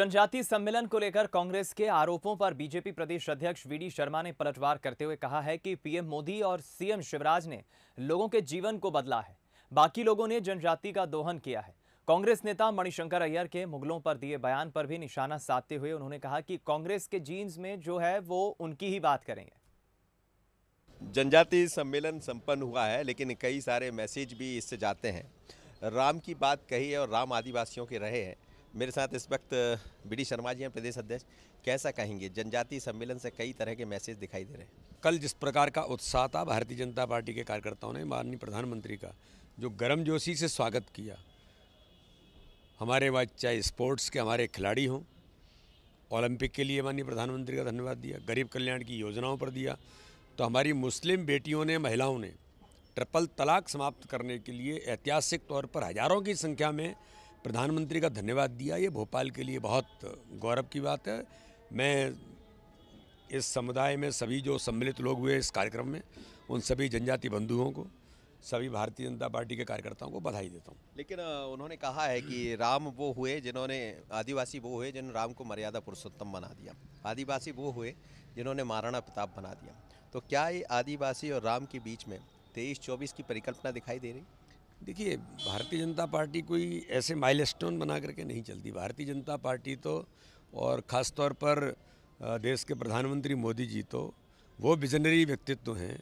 जनजाति सम्मेलन को लेकर कांग्रेस के आरोपों पर बीजेपी प्रदेश अध्यक्ष वीडी शर्मा ने पलटवार करते हुए कहा है कि पीएम मोदी और सीएम शिवराज ने लोगों के जीवन को बदला है बाकी लोगों ने जनजाति का दोहन किया है कांग्रेस नेता मणिशंकर अय्यर के मुगलों पर दिए बयान पर भी निशाना साधते हुए उन्होंने कहा कि कांग्रेस के जीन्स में जो है वो उनकी ही बात करेंगे जनजाति सम्मेलन संपन्न हुआ है लेकिन कई सारे मैसेज भी इससे जाते हैं राम की बात कही है और राम आदिवासियों के रहे हैं मेरे साथ इस वक्त बी डी शर्मा जी हैं प्रदेश अध्यक्ष कैसा कहेंगे जनजातीय सम्मेलन से कई तरह के मैसेज दिखाई दे रहे हैं कल जिस प्रकार का उत्साह था भारतीय जनता पार्टी के कार्यकर्ताओं ने माननीय प्रधानमंत्री का जो गर्मजोशी से स्वागत किया हमारे वहाँ चाहे स्पोर्ट्स के हमारे खिलाड़ी हों ओलंपिक के लिए माननीय प्रधानमंत्री का धन्यवाद दिया गरीब कल्याण की योजनाओं पर दिया तो हमारी मुस्लिम बेटियों ने महिलाओं ने ट्रिपल तलाक समाप्त करने के लिए ऐतिहासिक तौर पर हज़ारों की संख्या में प्रधानमंत्री का धन्यवाद दिया ये भोपाल के लिए बहुत गौरव की बात है मैं इस समुदाय में सभी जो सम्मिलित लोग हुए इस कार्यक्रम में उन सभी जनजाति बंधुओं को सभी भारतीय जनता पार्टी के कार्यकर्ताओं को बधाई देता हूँ लेकिन उन्होंने कहा है कि राम वो हुए जिन्होंने आदिवासी वो हुए जिन्होंने राम को मर्यादा पुरुषोत्तम बना दिया आदिवासी वो हुए जिन्होंने महाराणा प्रताप बना दिया तो क्या ये आदिवासी और राम के बीच में तेईस चौबीस की परिकल्पना दिखाई दे रही देखिए भारतीय जनता पार्टी कोई ऐसे माइलस्टोन बना करके नहीं चलती भारतीय जनता पार्टी तो और ख़ास तौर पर देश के प्रधानमंत्री मोदी जी तो वो विजनरी व्यक्तित्व हैं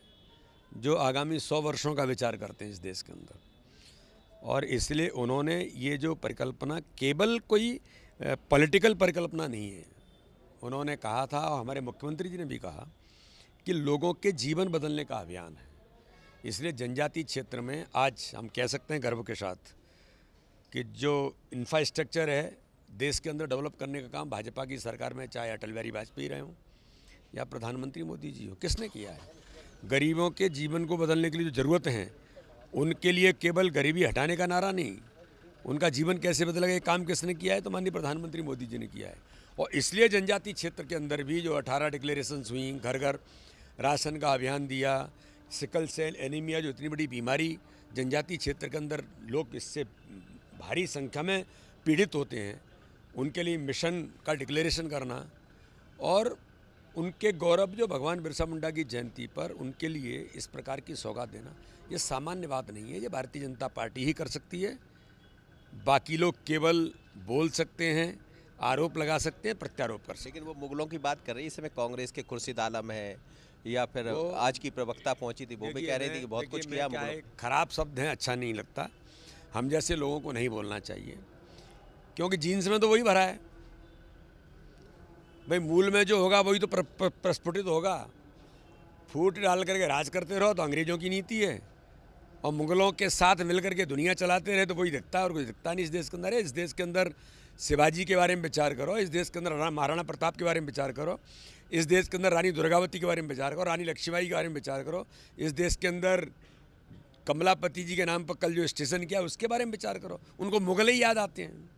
जो आगामी सौ वर्षों का विचार करते हैं इस देश के अंदर और इसलिए उन्होंने ये जो परिकल्पना केवल कोई पॉलिटिकल परिकल्पना नहीं है उन्होंने कहा था और हमारे मुख्यमंत्री जी ने भी कहा कि लोगों के जीवन बदलने का अभियान है इसलिए जनजाति क्षेत्र में आज हम कह सकते हैं गर्व के साथ कि जो इंफ्रास्ट्रक्चर है देश के अंदर डेवलप करने का काम भाजपा की सरकार में चाहे अटल बिहारी वाजपेयी रहे हों या प्रधानमंत्री मोदी जी हो किसने किया है गरीबों के जीवन को बदलने के लिए जो ज़रूरत हैं उनके लिए केवल गरीबी हटाने का नारा नहीं उनका जीवन कैसे बदलेगा ये काम किसने किया है तो माननीय प्रधानमंत्री मोदी जी ने किया है और इसलिए जनजाति क्षेत्र के अंदर भी जो 18 डिक्लेरेशंस हुई घर घर राशन का अभियान दिया सिकल सेल एनीमिया जो इतनी बड़ी बीमारी जनजातीय क्षेत्र के अंदर लोग इससे भारी संख्या में पीड़ित होते हैं उनके लिए मिशन का डिक्लेरेशन करना और उनके गौरव जो भगवान बिरसा मुंडा की जयंती पर उनके लिए इस प्रकार की सौगात देना ये सामान्य बात नहीं है ये भारतीय जनता पार्टी ही कर सकती है बाकी लोग केवल बोल सकते हैं आरोप लगा सकते हैं प्रत्यारोप कर सकते लेकिन वो मुगलों की बात कर रही है इस समय कांग्रेस के खुर्शीद आलम है या फिर तो, आज की प्रवक्ता पहुंची थी वो भी कह रही थी कि बहुत कुछ किया खराब शब्द हैं अच्छा नहीं लगता हम जैसे लोगों को नहीं बोलना चाहिए क्योंकि जीन्स में तो वही भरा है भाई मूल में जो होगा वही तो प्रस्फुटित होगा फूट डाल करके राज करते रहो तो अंग्रेजों की नीति है और मुगलों के साथ मिलकर के दुनिया चलाते रहे तो वही दिखता है और कुछ दिखता नहीं इस देश के अंदर है इस देश के अंदर शिवाजी के बारे में विचार करो इस देश के अंदर महाराणा प्रताप के बारे में विचार करो इस देश के अंदर रानी दुर्गावती के बारे में विचार करो रानी लक्ष्मीबाई के बारे में विचार करो इस देश के अंदर कमलापति जी के नाम पर कल जो स्टेशन किया उसके बारे में विचार करो उनको मुगल ही याद आते हैं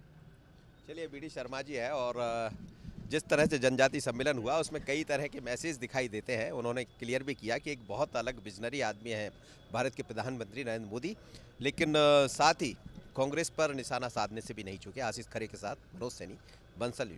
चलिए बी डी शर्मा जी है और जिस तरह से जनजाति सम्मेलन हुआ उसमें कई तरह के मैसेज दिखाई देते हैं उन्होंने क्लियर भी किया कि एक बहुत अलग विजनरी आदमी हैं भारत के प्रधानमंत्री नरेंद्र मोदी लेकिन साथ ही कांग्रेस पर निशाना साधने से भी नहीं चुके आशीष खरे के साथ मनोज सैनी बंसल